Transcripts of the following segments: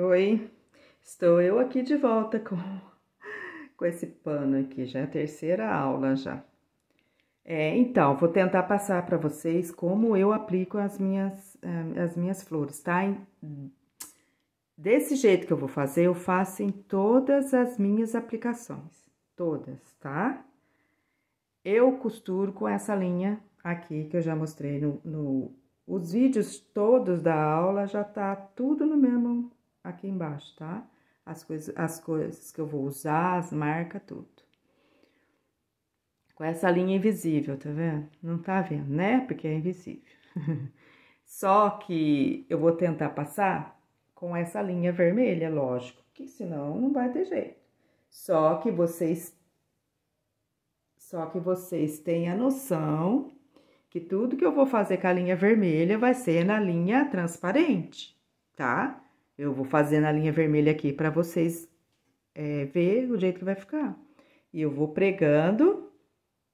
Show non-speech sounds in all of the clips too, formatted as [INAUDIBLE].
Oi, estou eu aqui de volta com, [LAUGHS] com esse pano aqui, já é a terceira aula já. É, então, vou tentar passar para vocês como eu aplico as minhas, eh, as minhas flores, tá? Desse jeito que eu vou fazer, eu faço em todas as minhas aplicações, todas, tá? Eu costuro com essa linha aqui que eu já mostrei no, no os vídeos todos da aula já tá tudo no mesmo aqui embaixo, tá? As coisas, as coisas que eu vou usar, as marcas, tudo. Com essa linha invisível, tá vendo? Não tá vendo, né? Porque é invisível. [LAUGHS] Só que eu vou tentar passar com essa linha vermelha, lógico, que senão não vai ter jeito. Só que vocês só que vocês têm a noção que tudo que eu vou fazer com a linha vermelha vai ser na linha transparente, tá? Eu vou fazendo a linha vermelha aqui para vocês é, ver o jeito que vai ficar. E eu vou pregando,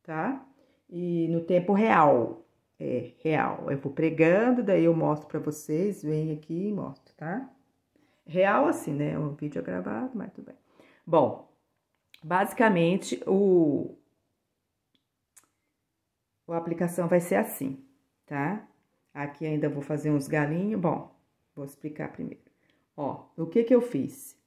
tá? E no tempo real, é, real. Eu vou pregando, daí eu mostro para vocês, vem aqui e mostro, tá? Real assim, né? O vídeo é gravado, mas tudo bem. Bom, basicamente, o... A aplicação vai ser assim, tá? Aqui ainda vou fazer uns galinhos. Bom, vou explicar primeiro. Ó, o que que eu fiz?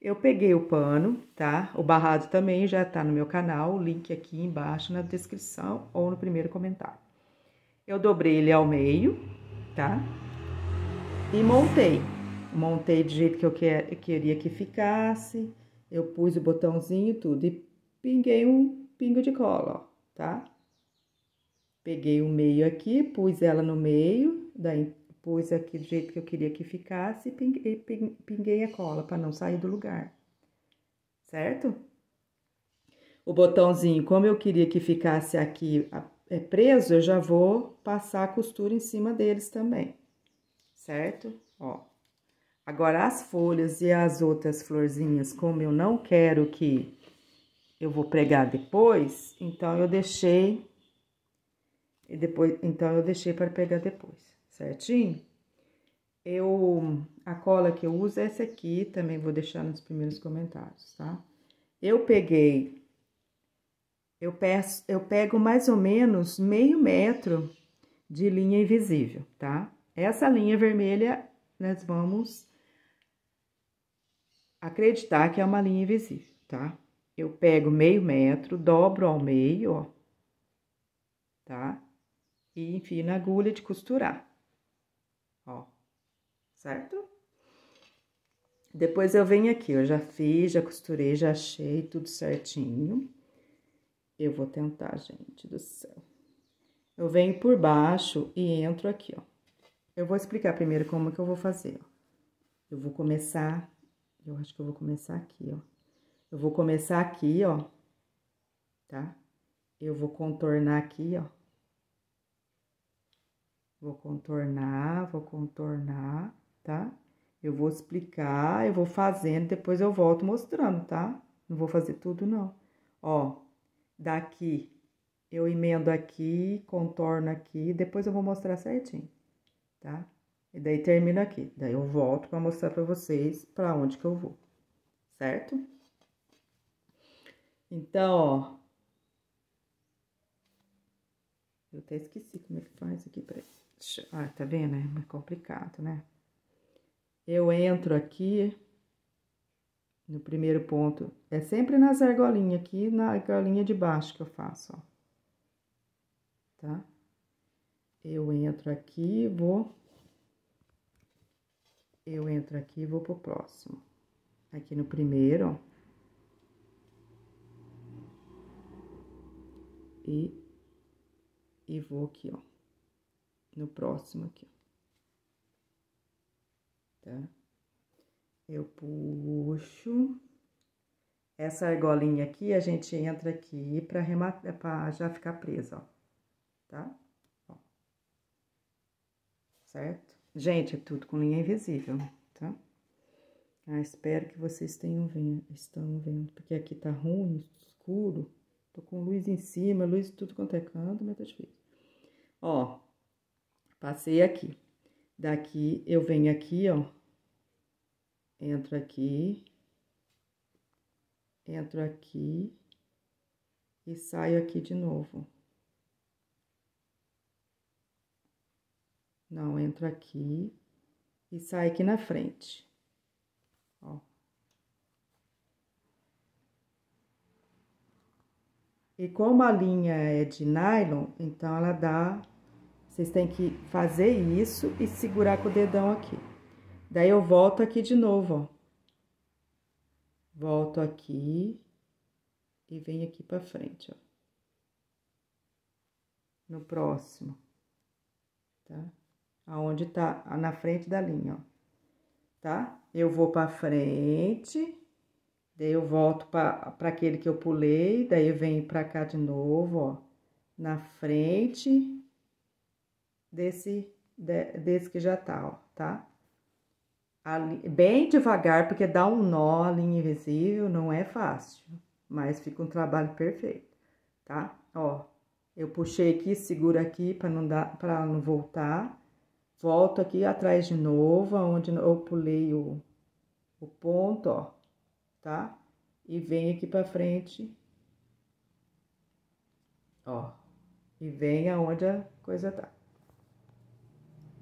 Eu peguei o pano, tá? O barrado também já tá no meu canal, o link aqui embaixo na descrição ou no primeiro comentário. Eu dobrei ele ao meio, tá? E montei. Montei do jeito que eu quer, queria que ficasse. Eu pus o botãozinho tudo e pinguei um pingo de cola, ó, tá? Peguei o meio aqui, pus ela no meio da, pus aqui do jeito que eu queria que ficasse e pinguei a cola para não sair do lugar, certo? O botãozinho, como eu queria que ficasse aqui é preso, eu já vou passar a costura em cima deles também, certo? Ó. Agora, as folhas e as outras florzinhas, como eu não quero que eu vou pregar depois, então eu deixei e depois, então eu deixei para pegar depois certinho. Eu, a cola que eu uso é essa aqui, também vou deixar nos primeiros comentários, tá? Eu peguei, eu, peço, eu pego mais ou menos meio metro de linha invisível, tá? Essa linha vermelha, nós vamos acreditar que é uma linha invisível, tá? Eu pego meio metro, dobro ao meio, ó, tá? E enfio na agulha de costurar certo? Depois eu venho aqui, eu já fiz, já costurei, já achei tudo certinho. Eu vou tentar, gente do céu. Eu venho por baixo e entro aqui, ó. Eu vou explicar primeiro como que eu vou fazer, ó. Eu vou começar, eu acho que eu vou começar aqui, ó. Eu vou começar aqui, ó, tá? Eu vou contornar aqui, ó. Vou contornar, vou contornar tá? Eu vou explicar, eu vou fazendo, depois eu volto mostrando, tá? Não vou fazer tudo, não. Ó, daqui eu emendo aqui, contorno aqui, depois eu vou mostrar certinho, tá? E daí termino aqui. Daí eu volto para mostrar para vocês para onde que eu vou, certo? Então, ó. Eu até esqueci como é que faz aqui, peraí. Ah, tá vendo? É muito complicado, né? Eu entro aqui no primeiro ponto, é sempre nas argolinhas aqui, na argolinha de baixo que eu faço, ó. Tá? Eu entro aqui, e vou... Eu entro aqui e vou pro próximo. Aqui no primeiro, ó. E, e vou aqui, ó. No próximo aqui, tá? Eu puxo. Essa argolinha aqui, a gente entra aqui pra, é pra já ficar presa, ó, tá? Ó. Certo? Gente, é tudo com linha invisível, tá? Ah, espero que vocês tenham vendo, estão vendo, porque aqui tá ruim, escuro. Tô com luz em cima, luz tudo quanto é canto, mas tá difícil. Ó, passei aqui. Daqui eu venho aqui, ó, entro aqui, entro aqui e saio aqui de novo. Não, entro aqui e saio aqui na frente, ó. E como a linha é de nylon, então ela dá vocês têm que fazer isso e segurar com o dedão aqui. Daí eu volto aqui de novo, ó. Volto aqui e venho aqui para frente, ó. No próximo, tá? Aonde tá na frente da linha, ó. Tá? Eu vou para frente, daí eu volto para aquele que eu pulei, daí eu venho para cá de novo, ó. Na frente desse, desse que já tá, ó, tá? Bem devagar, porque dá um nó a linha invisível, não é fácil, mas fica um trabalho perfeito, tá? Ó, eu puxei aqui, seguro aqui para não dar, para não voltar. Volto aqui atrás de novo, onde eu pulei o, o ponto, ó, tá? E vem aqui para frente, ó, e vem aonde a coisa tá.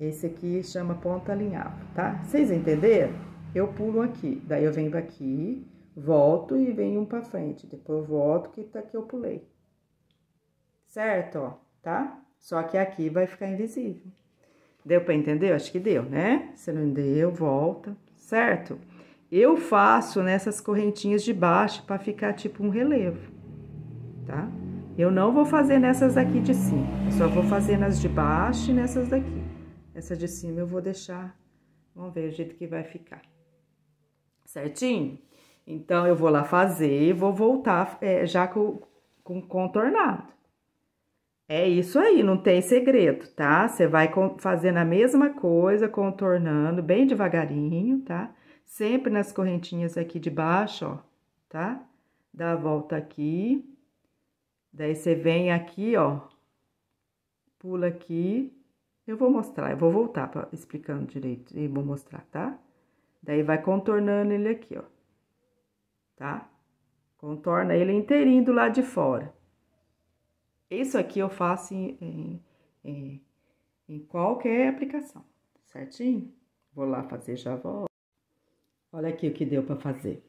Esse aqui chama ponta alinhavo, tá? Vocês entenderam? Eu pulo aqui, daí eu venho aqui, volto e venho um para frente. Depois eu volto que tá que eu pulei. Certo, ó, tá? Só que aqui vai ficar invisível. Deu para entender? Eu acho que deu, né? Se não deu, volta, certo? Eu faço nessas correntinhas de baixo para ficar tipo um relevo, tá? Eu não vou fazer nessas daqui de cima, eu só vou fazer nas de baixo e nessas daqui. Essa de cima eu vou deixar, vamos ver o jeito que vai ficar. Certinho? Então, eu vou lá fazer e vou voltar é, já com, com contornado. É isso aí, não tem segredo, tá? Você vai fazendo a mesma coisa, contornando bem devagarinho, tá? Sempre nas correntinhas aqui de baixo, ó, tá? Dá a volta aqui. Daí, você vem aqui, ó. Pula aqui. Eu vou mostrar, eu vou voltar pra, explicando direito e vou mostrar, tá? Daí vai contornando ele aqui, ó. Tá? Contorna ele inteirinho do lado de fora. Isso aqui eu faço em, em, em, em qualquer aplicação, certinho? Vou lá fazer, já volto. Olha aqui o que deu pra fazer.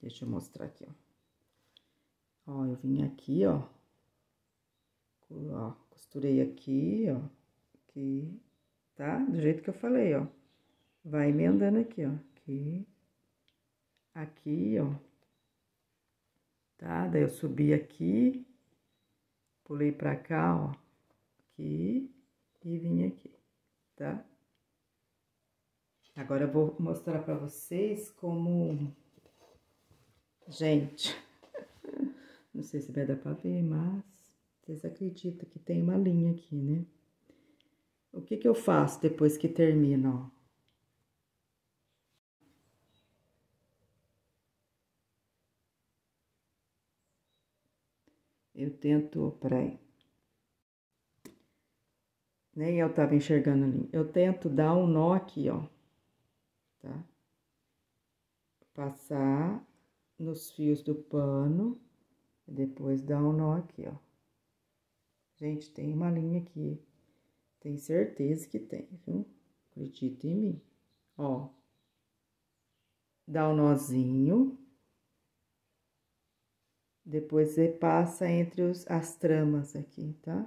Deixa eu mostrar aqui, ó. Ó, eu vim aqui, ó. Ó, costurei aqui, ó aqui, tá? Do jeito que eu falei, ó. Vai emendando aqui, ó. Aqui, aqui, ó. Tá? Daí eu subi aqui, pulei pra cá, ó. Aqui e vim aqui, tá? Agora eu vou mostrar pra vocês como... Gente, [LAUGHS] não sei se vai dar pra ver, mas vocês acreditam que tem uma linha aqui, né? O que, que eu faço depois que termino? Eu tento, peraí. Nem eu tava enxergando ali. Eu tento dar um nó aqui, ó. Tá? Passar nos fios do pano. E depois dar um nó aqui, ó. Gente, tem uma linha aqui tem certeza que tem, viu? Acredita em mim. Ó. Dá um nozinho. Depois você passa entre os, as tramas aqui, tá?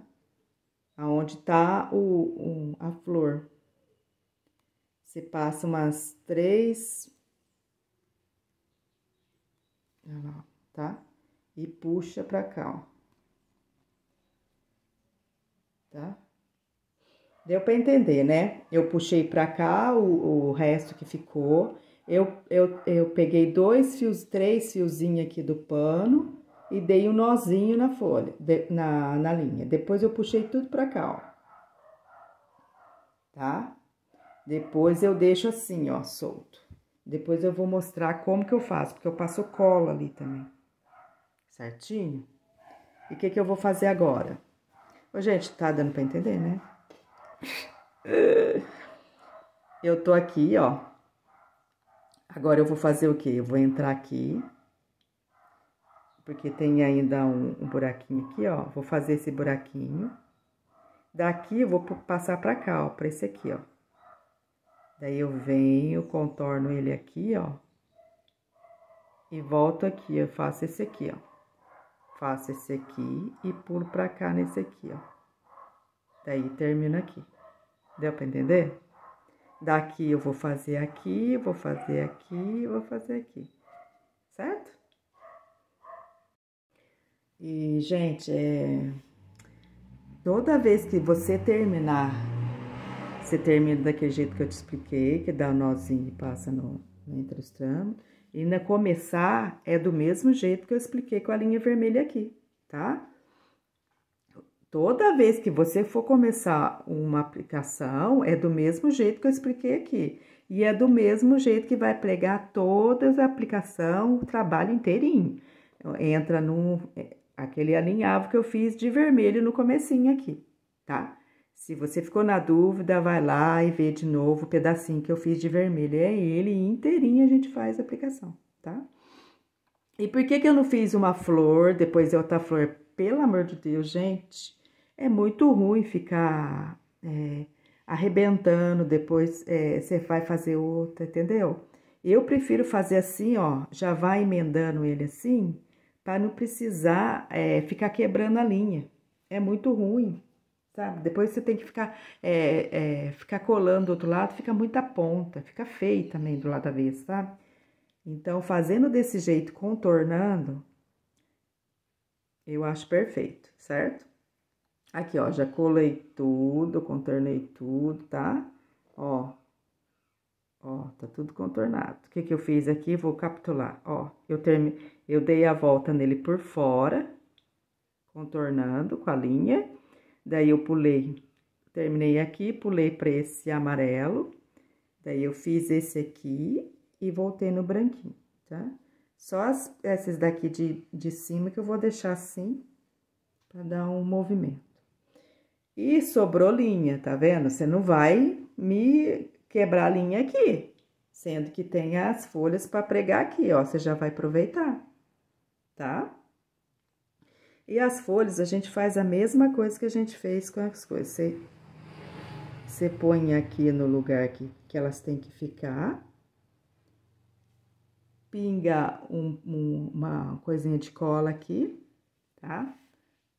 Aonde tá o, o, a flor. Você passa umas três... Olha lá, tá? E puxa pra cá, ó. Tá? Deu para entender, né? Eu puxei para cá o, o, resto que ficou. Eu, eu, eu peguei dois fios, três fiozinhos aqui do pano e dei um nozinho na folha, de, na, na linha. Depois eu puxei tudo para cá, ó. Tá? Depois eu deixo assim, ó, solto. Depois eu vou mostrar como que eu faço, porque eu passo cola ali também. Certinho? E o que que eu vou fazer agora? Ô, gente, tá dando para entender, né? Eu tô aqui, ó. Agora eu vou fazer o quê? Eu vou entrar aqui. Porque tem ainda um, um buraquinho aqui, ó. Vou fazer esse buraquinho. Daqui eu vou passar pra cá, ó, pra esse aqui, ó. Daí eu venho, contorno ele aqui, ó. E volto aqui, eu faço esse aqui, ó. Faço esse aqui e pulo pra cá nesse aqui, ó. Daí termina aqui. Deu para entender? Daqui eu vou fazer aqui, vou fazer aqui, vou fazer aqui. Certo? E, gente, é... toda vez que você terminar, você termina daquele jeito que eu te expliquei, que dá o um nozinho e passa no, entre os tramos. E na começar é do mesmo jeito que eu expliquei com a linha vermelha aqui, tá? Toda vez que você for começar uma aplicação, é do mesmo jeito que eu expliquei aqui. E é do mesmo jeito que vai pregar toda a aplicação, o trabalho inteirinho. Então, entra no é, aquele alinhavo que eu fiz de vermelho no comecinho aqui, tá? Se você ficou na dúvida, vai lá e vê de novo o pedacinho que eu fiz de vermelho. É ele inteirinho a gente faz a aplicação, tá? E por que que eu não fiz uma flor, depois é outra flor? Pelo amor de Deus, gente. É muito ruim ficar é, arrebentando, depois é, você vai fazer outra, entendeu? Eu prefiro fazer assim, ó, já vai emendando ele assim, para não precisar é, ficar quebrando a linha. É muito ruim, sabe? Depois você tem que ficar, é, é, ficar colando do outro lado, fica muita ponta, fica feio também do lado avesso, sabe? Então, fazendo desse jeito, contornando, eu acho perfeito, certo? Aqui, ó, já colei tudo, contornei tudo, tá? Ó, ó, tá tudo contornado. O que que eu fiz aqui? Vou capitular, ó. Eu, termi... eu dei a volta nele por fora, contornando com a linha. Daí, eu pulei, terminei aqui, pulei pra esse amarelo. Daí, eu fiz esse aqui e voltei no branquinho, tá? Só as, esses daqui de, de cima que eu vou deixar assim, pra dar um movimento. E sobrou linha, tá vendo? Você não vai me quebrar a linha aqui, sendo que tem as folhas para pregar aqui, ó. Você já vai aproveitar, tá? E as folhas, a gente faz a mesma coisa que a gente fez com as coisas. Você, você põe aqui no lugar que, que elas têm que ficar. Pinga um, um, uma coisinha de cola aqui, tá?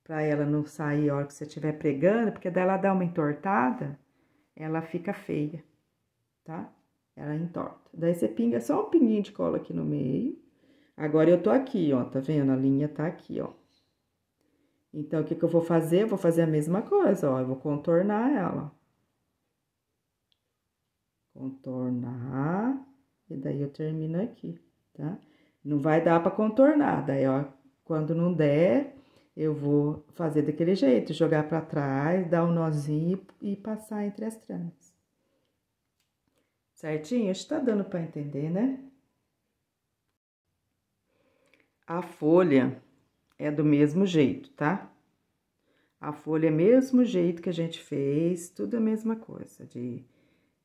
para ela não sair a hora que você estiver pregando, porque daí ela dá uma entortada, ela fica feia, tá? Ela entorta. Daí você pinga só um pinguinho de cola aqui no meio. Agora eu tô aqui, ó, tá vendo? A linha tá aqui, ó. Então, o que que eu vou fazer? Eu vou fazer a mesma coisa, ó, eu vou contornar ela. Contornar, e daí eu termino aqui, tá? Não vai dar pra contornar, daí, ó, quando não der, eu vou fazer daquele jeito, jogar para trás, dar um nozinho e passar entre as tranças. Certinho? Está dando para entender, né? A folha é do mesmo jeito, tá? A folha é mesmo jeito que a gente fez, tudo a mesma coisa, de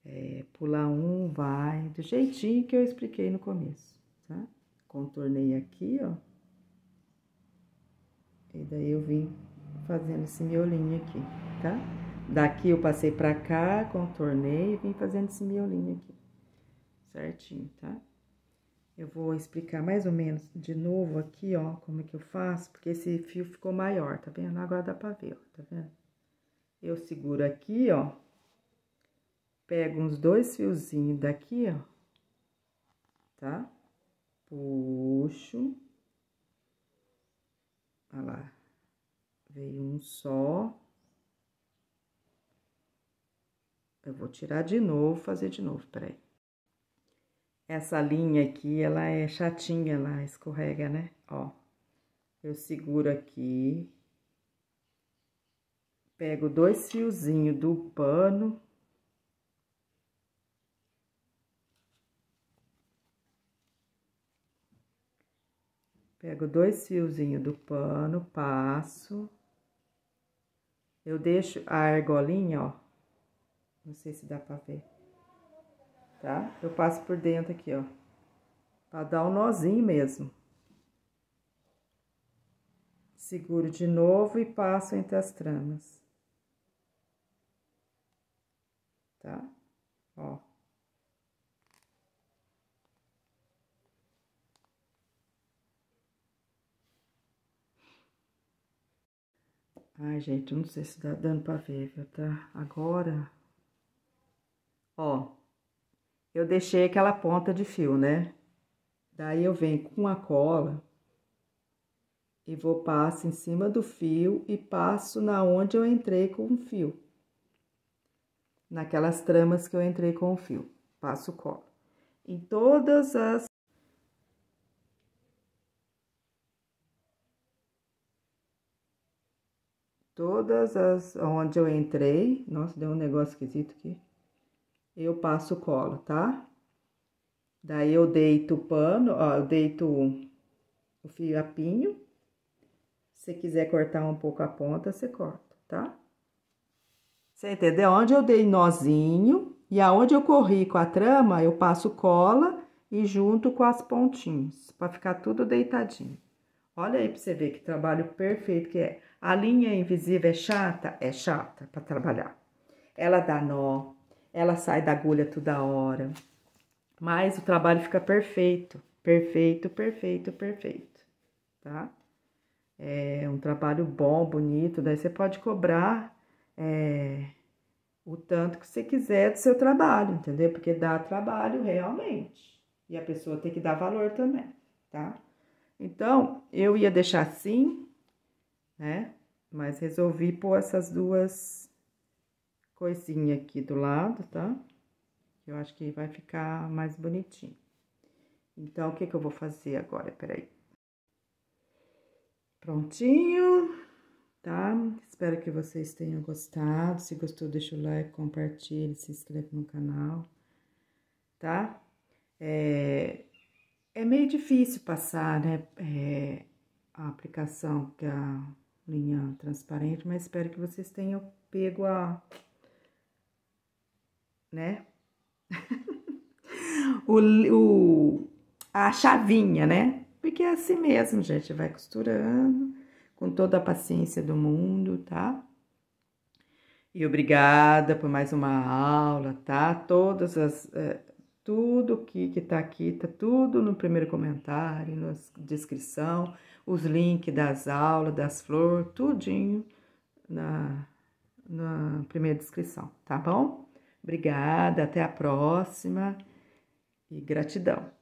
é, pular um, vai, do jeitinho que eu expliquei no começo, tá? Contornei aqui, ó. E daí eu vim fazendo esse miolinho aqui, tá? Daqui eu passei pra cá, contornei e vim fazendo esse miolinho aqui. Certinho, tá? Eu vou explicar mais ou menos de novo aqui, ó, como é que eu faço, porque esse fio ficou maior, tá vendo? Agora dá pra ver, ó, tá vendo? Eu seguro aqui, ó, pego uns dois fiozinhos daqui, ó, tá? Puxo, Olha lá. Veio um só. Eu vou tirar de novo, fazer de novo, peraí. Essa linha aqui, ela é chatinha, ela escorrega, né? Ó, eu seguro aqui, pego dois fiozinhos do pano Pego dois fiozinhos do pano, passo. Eu deixo a argolinha, ó. Não sei se dá pra ver. Tá? Eu passo por dentro aqui, ó. Pra dar um nozinho mesmo. Seguro de novo e passo entre as tramas. Tá? Ai, gente, não sei se dá dando pra ver, tá? Agora, ó, eu deixei aquela ponta de fio, né? Daí eu venho com a cola e vou passo em cima do fio e passo na onde eu entrei com o fio. Naquelas tramas que eu entrei com o fio, passo cola. Em todas as Todas as onde eu entrei, nossa, deu um negócio esquisito aqui. Eu passo cola tá? Daí eu deito o pano, ó, eu deito o fio a pinho. Se quiser cortar um pouco a ponta, você corta, tá? Você entendeu? Onde eu dei nozinho e aonde eu corri com a trama, eu passo cola e junto com as pontinhas, para ficar tudo deitadinho. Olha aí pra você ver que trabalho perfeito que é. A linha invisível é chata? É chata para trabalhar. Ela dá nó, ela sai da agulha toda hora. Mas o trabalho fica perfeito, perfeito, perfeito, perfeito, tá? É um trabalho bom, bonito, daí você pode cobrar é, o tanto que você quiser do seu trabalho, entendeu? Porque dá trabalho realmente. E a pessoa tem que dar valor também, tá? Então, eu ia deixar assim, né? Mas resolvi pôr essas duas coisinhas aqui do lado, tá? Eu acho que vai ficar mais bonitinho. Então, o que que eu vou fazer agora? Peraí. Prontinho, tá? Espero que vocês tenham gostado. Se gostou, deixa o like, compartilhe, se inscreve no canal, tá? É é meio difícil passar, né? É, a aplicação que a linha transparente, mas espero que vocês tenham pego a, né? [LAUGHS] o, o, a chavinha, né? Porque é assim mesmo, gente, vai costurando com toda a paciência do mundo, tá? E obrigada por mais uma aula, tá? Todas as, eh, tudo que está aqui, está tudo no primeiro comentário, na descrição, os links das aulas, das flores, tudinho na, na primeira descrição, tá bom? Obrigada, até a próxima e gratidão.